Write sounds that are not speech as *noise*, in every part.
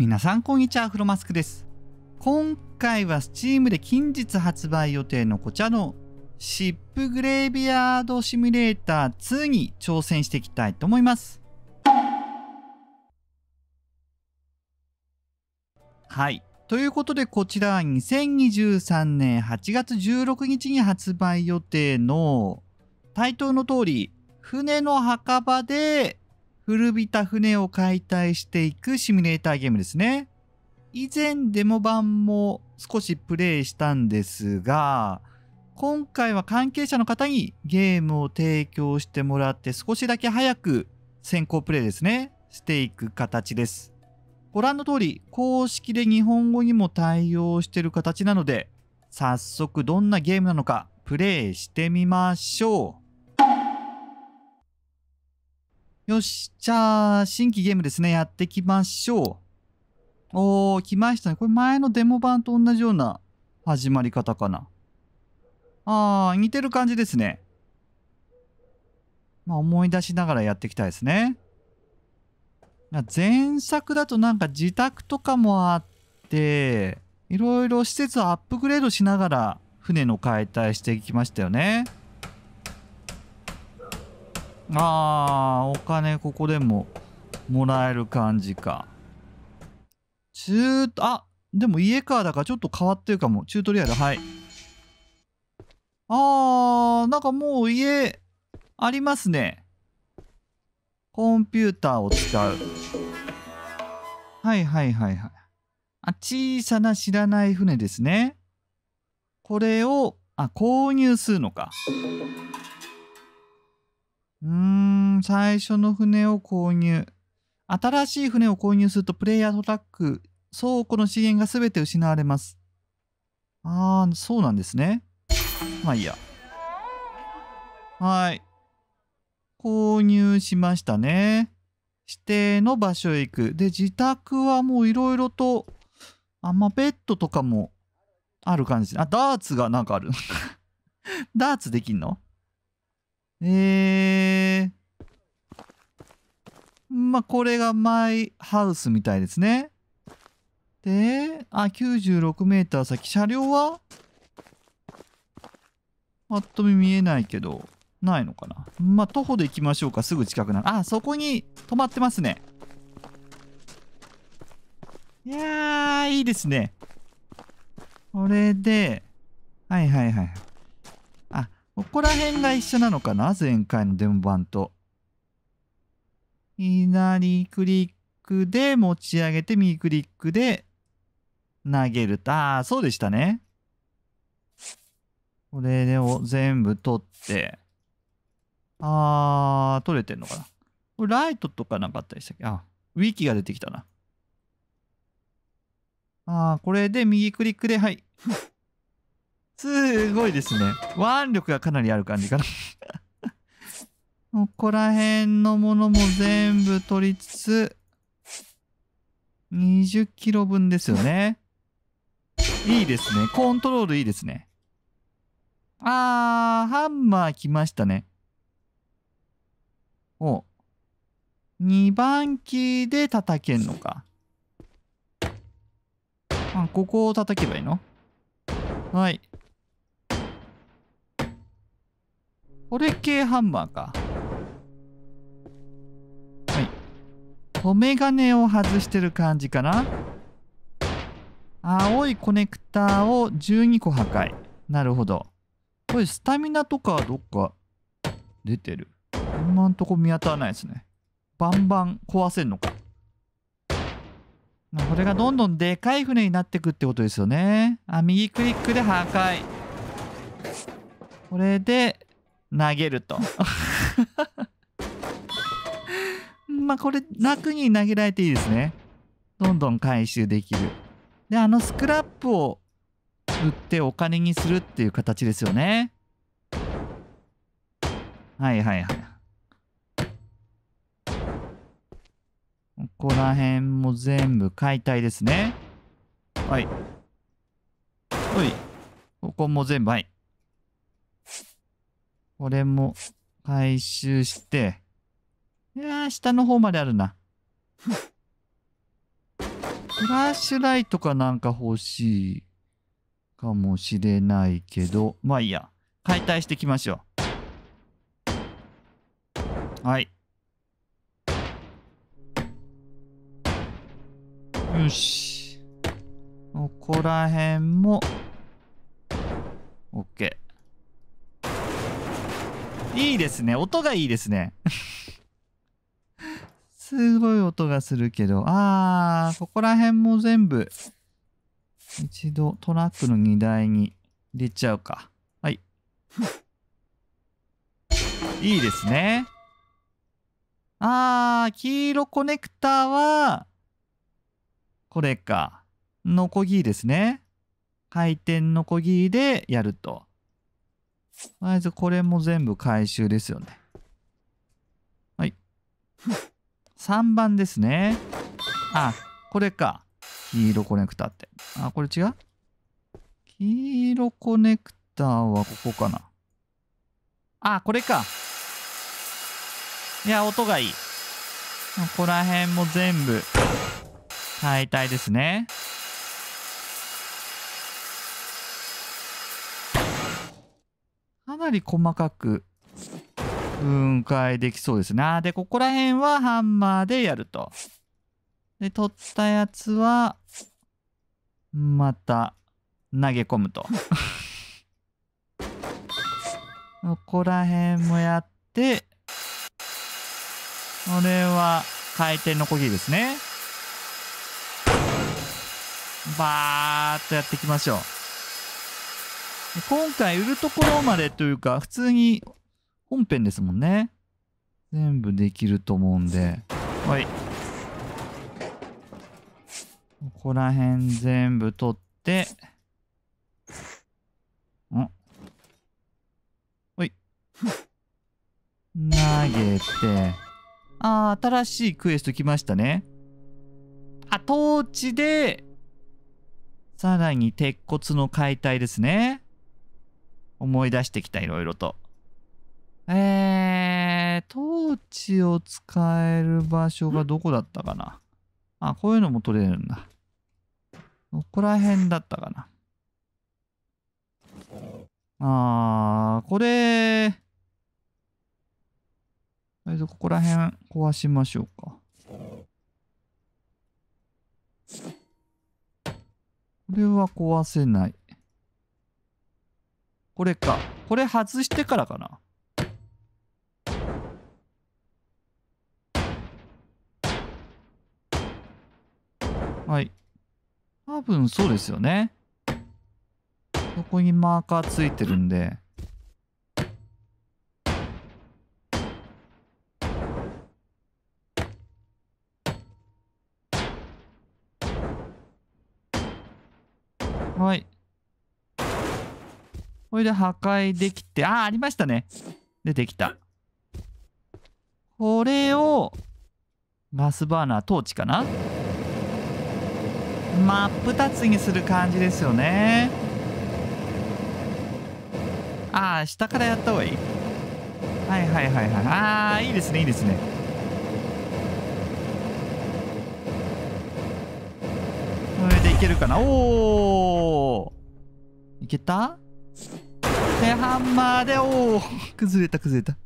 皆さんこんにちは、フロマスクです。今回は Steam で近日発売予定のこちらのシップグレービアードシミュレーター2に挑戦していきたいと思います。はい。ということで、こちらは2023年8月16日に発売予定の、タイトルの通り、船の墓場で古びた船を解体していくシミュレーターゲームですね。以前デモ版も少しプレイしたんですが、今回は関係者の方にゲームを提供してもらって少しだけ早く先行プレイですね、していく形です。ご覧の通り、公式で日本語にも対応してる形なので、早速どんなゲームなのかプレイしてみましょう。よし、じゃあ、新規ゲームですね。やっていきましょう。おー、来ましたね。これ前のデモ版と同じような始まり方かな。あー、似てる感じですね。まあ、思い出しながらやっていきたいですね。前作だとなんか自宅とかもあって、いろいろ施設をアップグレードしながら船の解体していきましたよね。あーお金ここでももらえる感じか中あでも家からだからちょっと変わってるかもチュートリアルはいあーなんかもう家ありますねコンピューターを使うはいはいはいはいあ小さな知らない船ですねこれをあ購入するのかうーん、最初の船を購入。新しい船を購入するとプレイヤートラック、倉庫の資源が全て失われます。あー、そうなんですね。まあいいや。はい。購入しましたね。指定の場所へ行く。で、自宅はもういろいろと、あ、んまベッドとかもある感じ。あ、ダーツがなんかある。*laughs* ダーツできんのえー。まあ、これがマイハウスみたいですね。で、あ、96メーター先。車両はぱっと見見えないけど、ないのかな。まあ、徒歩で行きましょうか。すぐ近くなの。あ、そこに止まってますね。いやー、いいですね。これで、はいはいはい。ここら辺が一緒なのかな前回のデモ版と。左クリックで持ち上げて、右クリックで投げると。ああ、そうでしたね。これを全部取って。ああ、取れてんのかな。これライトとかなかったでしたっけあ、ウィキが出てきたな。ああ、これで右クリックで、はい。すごいですね。腕力がかなりある感じかなこ *laughs* こら辺のものも全部取りつつ、20キロ分ですよね。いいですね。コントロールいいですね。あー、ハンマー来ましたね。お。2番機で叩けんのか。あ、ここを叩けばいいのはい。これ系ハンマーか。はい。留め金を外してる感じかな青いコネクターを12個破壊。なるほど。これスタミナとかどっか出てる。今んとこ見当たらないですね。バンバン壊せんのか。これがどんどんでかい船になってくってことですよね。あ、右クリックで破壊。これで、投げると *laughs* まあこれ楽に投げられていいですねどんどん回収できるであのスクラップを売ってお金にするっていう形ですよねはいはいはいここら辺も全部解体ですねはいはいここも全部はいこれも回収して。いやー、下の方まであるな。フラッシュライトかなんか欲しいかもしれないけど、まあいいや。解体していきましょう。はい。よし。ここら辺も、OK。いいですね。音がいいですね。*laughs* すごい音がするけど。あー、ここら辺も全部、一度トラックの荷台に入れちゃうか。はい。*laughs* いいですね。あー、黄色コネクターは、これか。ノコギリですね。回転ノコギリでやると。まずこれも全部回収ですよね。はい。3 *laughs* 番ですね。あ、これか。黄色コネクタって。あ、これ違う黄色コネクタはここかな。あ、これか。いや、音がいい。ここら辺も全部、解体ですね。なり細かく分解できそうですね。で、ここら辺はハンマーでやると。で、取ったやつは、また投げ込むと。*laughs* ここら辺もやって、これは回転のコーヒーですね。バーっとやっていきましょう。今回売るところまでというか、普通に本編ですもんね。全部できると思うんで。はい。ここら辺全部取って、んほい。投げて、あー、新しいクエスト来ましたね。あ、トーチで、さらに鉄骨の解体ですね。思い出してきたいろいろと。えー、トーチを使える場所がどこだったかなあ、こういうのも取れるんだ。どこら辺だったかなあー、これ、とりあえずここら辺壊しましょうか。これは壊せない。これか。これ外してからかな。はい。多分そうですよね。ここにマーカーついてるんで。はい。これで破壊できて、ああ、ありましたね。出てきた。これを、ガスバーナートーチかな真っ二つにする感じですよね。ああ、下からやった方がいい。はいはいはいはい。ああ、いいですね、いいですね。これでいけるかなおおいけたで、ハンマーで、おお崩れた、崩れた。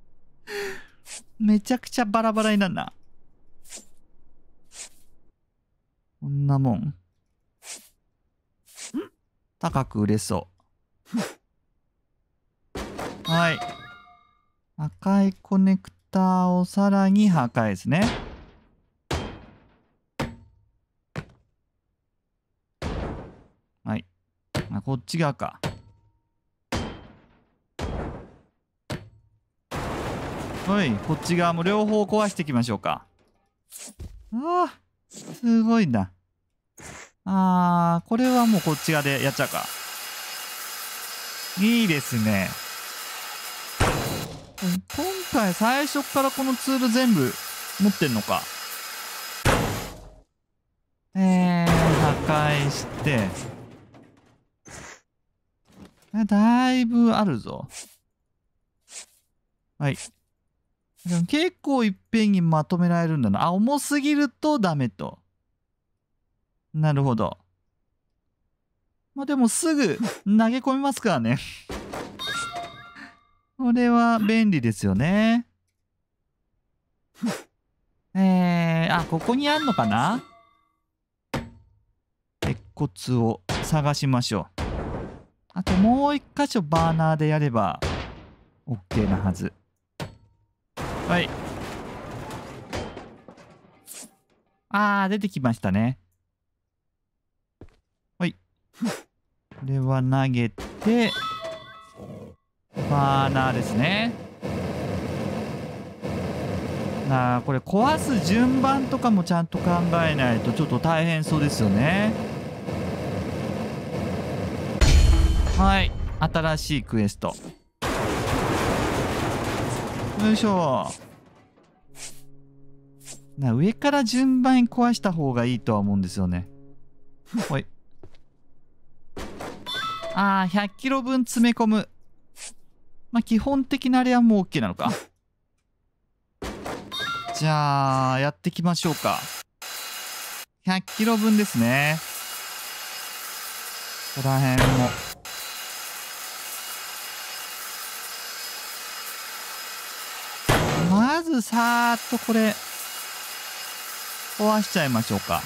*laughs* めちゃくちゃバラバラになんな。こんなもん。ん高く売れそう。はい。赤いコネクターをさらに破壊ですね。はい。あこっち側か。はいこっち側も両方壊していきましょうかあーすごいなあーこれはもうこっち側でやっちゃうかいいですね今回最初からこのツール全部持ってんのかえー、破壊してだいぶあるぞはい結構いっぺんにまとめられるんだな。あ、重すぎるとダメと。なるほど。まあでもすぐ *laughs* 投げ込みますからね。これは便利ですよね。えー、あ、ここにあんのかな鉄骨を探しましょう。あともう一箇所バーナーでやれば OK なはず。はいあー出てきましたねはいこれは投げてバーナーですねなあこれ壊す順番とかもちゃんと考えないとちょっと大変そうですよねはい新しいクエストよいしょな上から順番に壊した方がいいとは思うんですよねほ *laughs* いああ1 0 0キロ分詰め込むまあ基本的なあれはもう OK なのかじゃあやっていきましょうか1 0 0キロ分ですねここら辺もさーっとこれ壊しちゃいましょうか。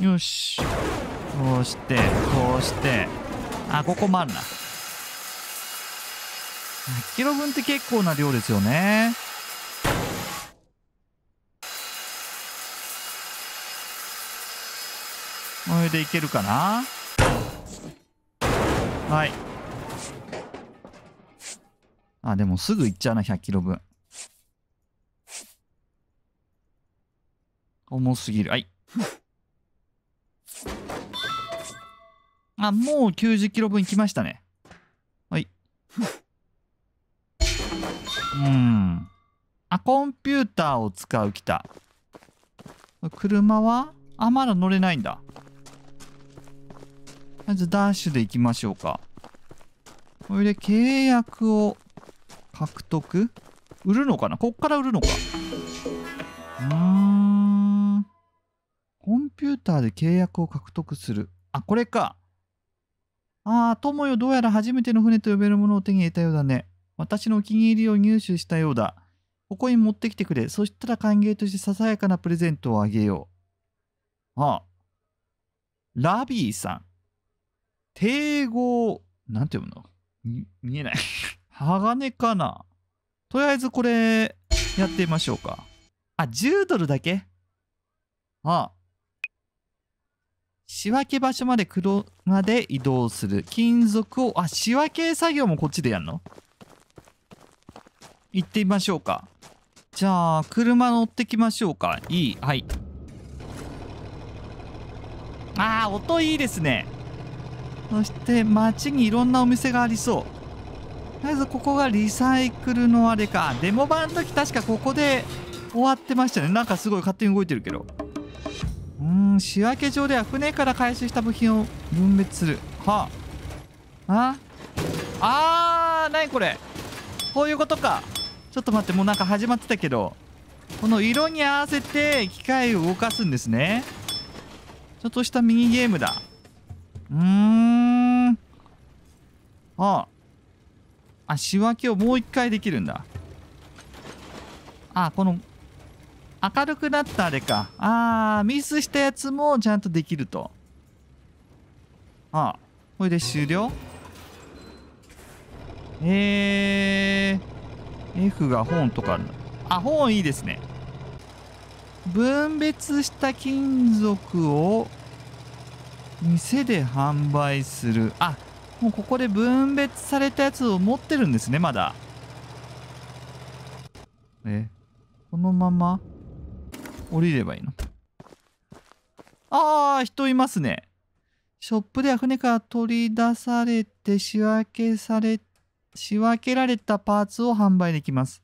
よし。こうして、こうして。あ、ここもあるな。100キロ分って結構な量ですよね。これでいけるかなはいあでもすぐ行っちゃうな100キロ分重すぎるはいあもう90キロ分行きましたねはいうんあコンピューターを使うきた車はあまだ乗れないんだまずダッシュで行きましょうか。これで契約を獲得売るのかなこっから売るのかうーん。コンピューターで契約を獲得する。あ、これか。ああ、友よ、どうやら初めての船と呼べるものを手に入れたようだね。私のお気に入りを入手したようだ。ここに持ってきてくれ。そしたら歓迎としてささやかなプレゼントをあげよう。ああ。ラビーさん。帝豪、なんて読むの見えない *laughs* 鋼かなとりあえずこれ、やってみましょうか。あ、10ドルだけああ。仕分け場所まで黒まで移動する。金属を、あ、仕分け作業もこっちでやんの行ってみましょうか。じゃあ、車乗ってきましょうか。いい。はい。ああ、音いいですね。そして街にいろんなお店がありそう。とりあえずここがリサイクルのあれか。デモ版の時確かここで終わってましたね。なんかすごい勝手に動いてるけど。うーん、仕分け場では船から回収した部品を分別する。はあ。ああー、なにこれ。こういうことか。ちょっと待って、もうなんか始まってたけど。この色に合わせて機械を動かすんですね。ちょっとしたミニゲームだ。うんああ仕分けをもう一回できるんだあこの明るくなったあれかああ、ミスしたやつもちゃんとできるとあこれで終了えー、F が本とかあるのあ本いいですね分別した金属を店で販売するあもうここで分別されたやつを持ってるんですねまだえこのまま降りればいいのああ人いますねショップでは船から取り出されて仕分けされ仕分けられたパーツを販売できます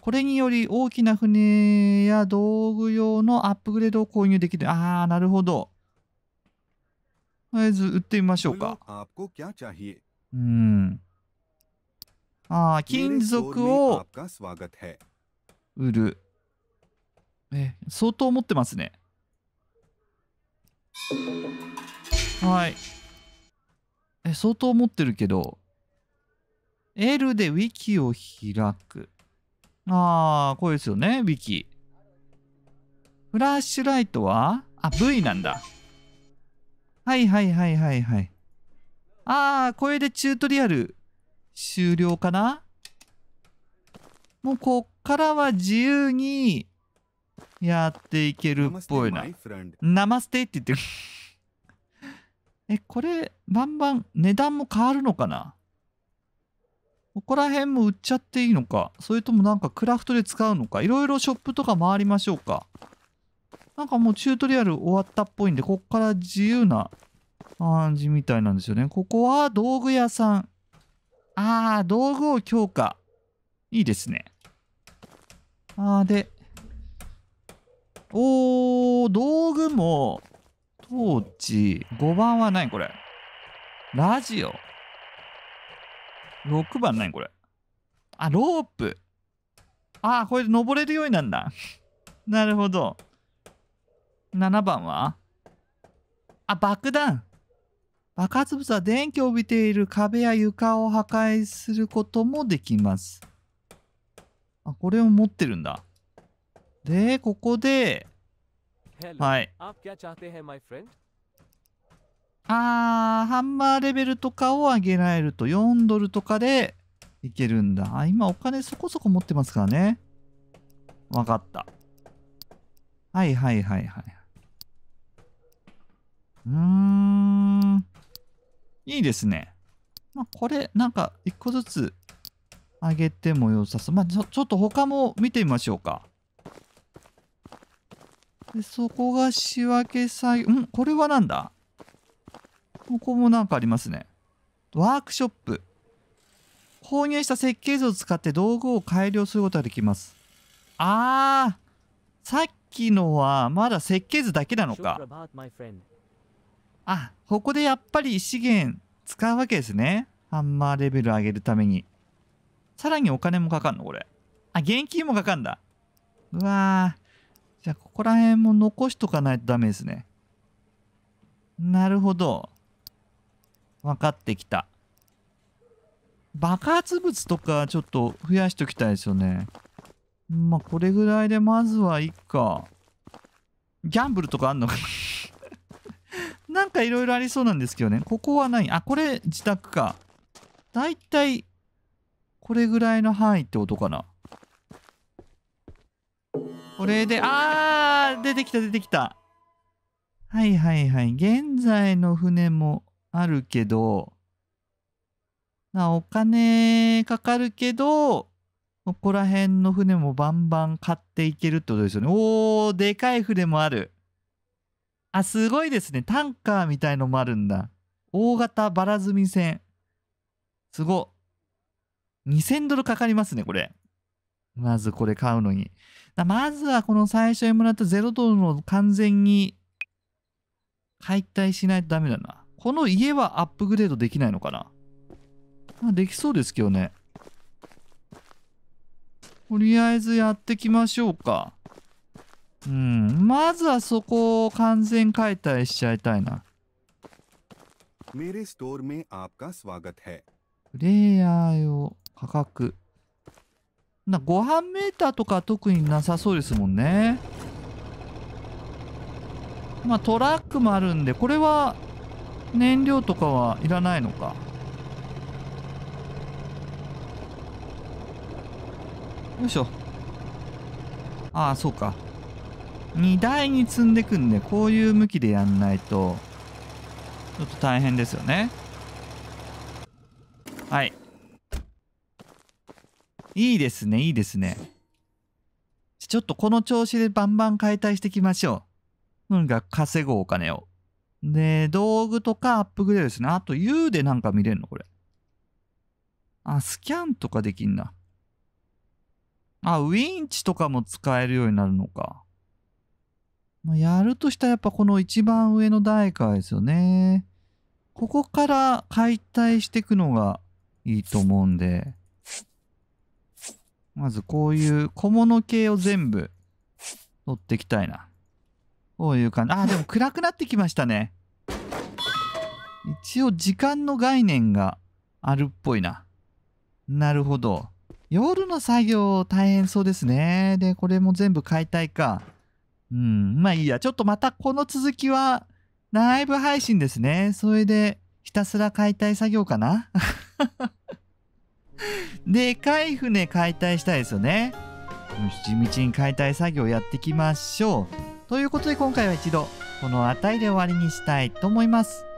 これにより大きな船や道具用のアップグレードを購入できるああなるほどとりあえず売ってみましょうか。うん。ああ、金属を売る。え、相当持ってますね。はい。え、相当持ってるけど、L でウィキを開く。ああ、これですよね、ウィキ。フラッシュライトはあ、V なんだ。はいはいはいはいはい。ああ、これでチュートリアル終了かなもうこっからは自由にやっていけるっぽいな。ナマステって言ってる *laughs* え、これ、バンバン値段も変わるのかなここら辺も売っちゃっていいのかそれともなんかクラフトで使うのかいろいろショップとか回りましょうか。なんかもうチュートリアル終わったっぽいんで、こっから自由な感じみたいなんですよね。ここは道具屋さん。ああ、道具を強化。いいですね。あーで、おー、道具も、トーチ、5番は何これラジオ。6番何これあ、ロープ。あー、これで登れるようになんだ。*laughs* なるほど。7番はあ、爆弾爆発物は電気を帯びている壁や床を破壊することもできます。あ、これを持ってるんだ。で、ここで、はい。あー、ハンマーレベルとかを上げられると4ドルとかでいけるんだ。あ、今お金そこそこ持ってますからね。わかった。はいはいはいはい。うーん。いいですね。まあ、これ、なんか、一個ずつ上げても良さそう。まあ、ちょ、ちょっと他も見てみましょうか。でそこが仕分け作業。んこれはなんだここもなんかありますね。ワークショップ。購入した設計図を使って道具を改良することができます。あー、さっきのはまだ設計図だけなのか。あここでやっぱり資源使うわけですねハンマーレベル上げるためにさらにお金もかかんのこれあ現金もかかんだうわぁ。じゃあここら辺も残しとかないとダメですねなるほど分かってきた爆発物とかちょっと増やしときたいですよねまあこれぐらいでまずはいいかギャンブルとかあんのかなんかいろいろありそうなんですけどね。ここはない。あ、これ自宅か。だいたい、これぐらいの範囲ってことかな。これで、あー出てきた出てきた。はいはいはい。現在の船もあるけど、お金かかるけど、ここら辺の船もバンバン買っていけるってことですよね。おー、でかい船もある。あ、すごいですね。タンカーみたいのもあるんだ。大型バラ積み船。すご。2000ドルかかりますね、これ。まずこれ買うのに。まずはこの最初にもらった0ドルの完全に解体しないとダメだな。この家はアップグレードできないのかな、まあ、できそうですけどね。とりあえずやってきましょうか。うんまずはそこを完全解体しちゃいたいなプレイヤー用価格なご飯メーターとか特になさそうですもんねまあトラックもあるんでこれは燃料とかはいらないのかよいしょああそうか荷台に積んでくんでこういう向きでやんないとちょっと大変ですよねはいいいですねいいですねちょっとこの調子でバンバン解体していきましょうとにかく稼ごうお金をで道具とかアップグレードですねあと U でなんか見れるのこれあスキャンとかできんなあウィンチとかも使えるようになるのかまあ、やるとしたらやっぱこの一番上の台からですよね。ここから解体していくのがいいと思うんで、まずこういう小物系を全部取っていきたいな。こういう感じ。あ、でも暗くなってきましたね。一応時間の概念があるっぽいな。なるほど。夜の作業大変そうですね。で、これも全部解体か。うん、まあいいや。ちょっとまたこの続きは、ライブ配信ですね。それで、ひたすら解体作業かな *laughs* で、かい船解体したいですよね。地道に解体作業やっていきましょう。ということで今回は一度、この辺りで終わりにしたいと思います。